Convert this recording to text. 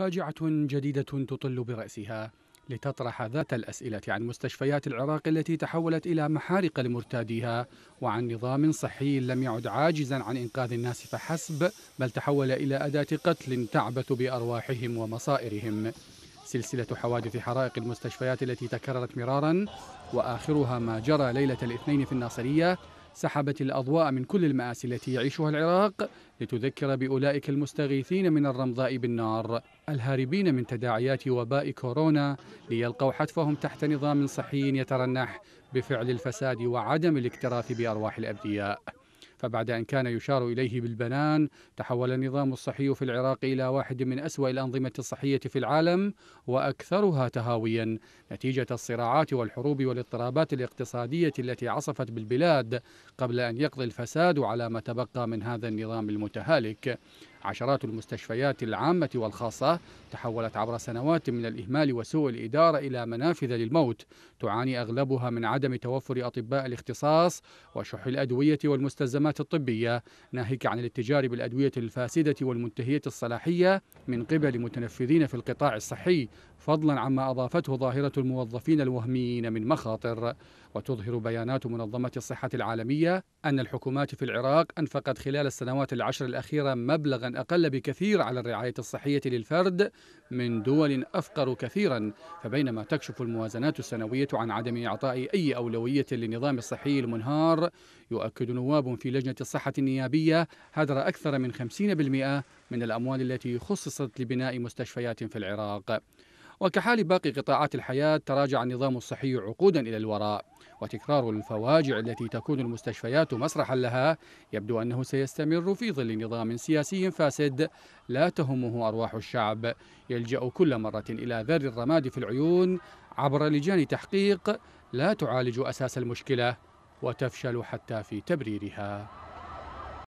فاجعة جديدة تطل برأسها لتطرح ذات الأسئلة عن مستشفيات العراق التي تحولت إلى محارق لمرتاديها وعن نظام صحي لم يعد عاجزا عن إنقاذ الناس فحسب بل تحول إلى أداة قتل تعبث بأرواحهم ومصائرهم سلسلة حوادث حرائق المستشفيات التي تكررت مرارا وآخرها ما جرى ليلة الاثنين في الناصرية سحبت الأضواء من كل المآسي التي يعيشها العراق لتذكر بأولئك المستغيثين من الرمضاء بالنار الهاربين من تداعيات وباء كورونا ليلقوا حتفهم تحت نظام صحي يترنح بفعل الفساد وعدم الاكتراث بأرواح الأبدياء فبعد أن كان يشار إليه بالبنان تحول النظام الصحي في العراق إلى واحد من أسوأ الأنظمة الصحية في العالم وأكثرها تهاويا نتيجة الصراعات والحروب والاضطرابات الاقتصادية التي عصفت بالبلاد قبل أن يقضي الفساد على ما تبقى من هذا النظام المتهالك عشرات المستشفيات العامة والخاصة تحولت عبر سنوات من الإهمال وسوء الإدارة إلى منافذ للموت تعاني أغلبها من عدم توفر أطباء الاختصاص وشح الأدوية والمستلزمات الطبية ناهيك عن الاتجار بالأدوية الفاسدة والمنتهية الصلاحية من قبل متنفذين في القطاع الصحي فضلا عما أضافته ظاهرة الموظفين الوهميين من مخاطر وتظهر بيانات منظمة الصحة العالمية أن الحكومات في العراق أنفقت خلال السنوات العشر الأخيرة مبلغا أقل بكثير على الرعاية الصحية للفرد من دول أفقر كثيرا فبينما تكشف الموازنات السنوية عن عدم إعطاء أي أولوية للنظام الصحي المنهار يؤكد نواب في لجنة الصحة النيابية هدر أكثر من 50% من الأموال التي خصصت لبناء مستشفيات في العراق وكحال باقي قطاعات الحياة تراجع النظام الصحي عقودا إلى الوراء وتكرار الفواجع التي تكون المستشفيات مسرحا لها يبدو أنه سيستمر في ظل نظام سياسي فاسد لا تهمه أرواح الشعب يلجأ كل مرة إلى ذر الرماد في العيون عبر لجان تحقيق لا تعالج أساس المشكلة وتفشل حتى في تبريرها